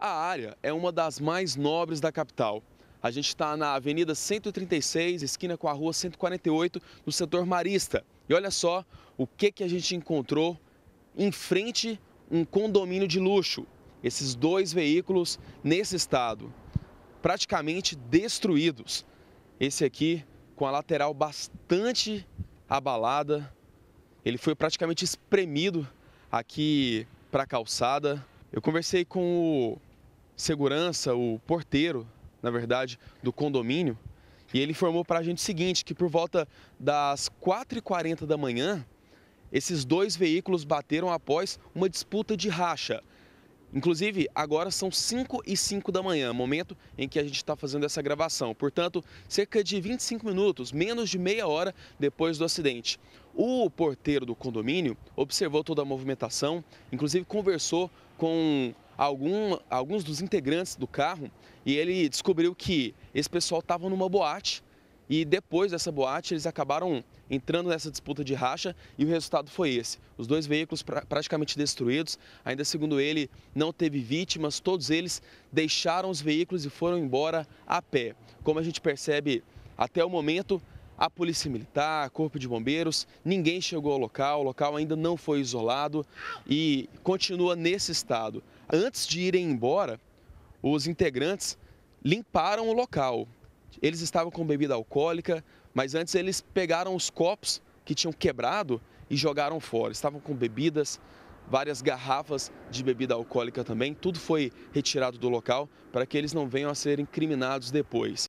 A área é uma das mais nobres da capital. A gente está na Avenida 136, esquina com a Rua 148, no setor Marista. E olha só o que, que a gente encontrou em frente um condomínio de luxo. Esses dois veículos nesse estado, praticamente destruídos. Esse aqui com a lateral bastante abalada, ele foi praticamente espremido aqui para a calçada. Eu conversei com o segurança, o porteiro, na verdade, do condomínio, e ele informou para a gente o seguinte, que por volta das 4h40 da manhã, esses dois veículos bateram após uma disputa de racha. Inclusive, agora são 5 e 5 da manhã, momento em que a gente está fazendo essa gravação. Portanto, cerca de 25 minutos, menos de meia hora depois do acidente. O porteiro do condomínio observou toda a movimentação, inclusive conversou com algum, alguns dos integrantes do carro e ele descobriu que esse pessoal estava numa boate e depois dessa boate eles acabaram entrando nessa disputa de racha e o resultado foi esse. Os dois veículos pra, praticamente destruídos, ainda segundo ele, não teve vítimas, todos eles deixaram os veículos e foram embora a pé. Como a gente percebe até o momento, a Polícia Militar, Corpo de Bombeiros, ninguém chegou ao local, o local ainda não foi isolado e continua nesse estado. Antes de irem embora, os integrantes limparam o local. Eles estavam com bebida alcoólica, mas antes eles pegaram os copos que tinham quebrado e jogaram fora. Estavam com bebidas, várias garrafas de bebida alcoólica também. Tudo foi retirado do local para que eles não venham a ser incriminados depois.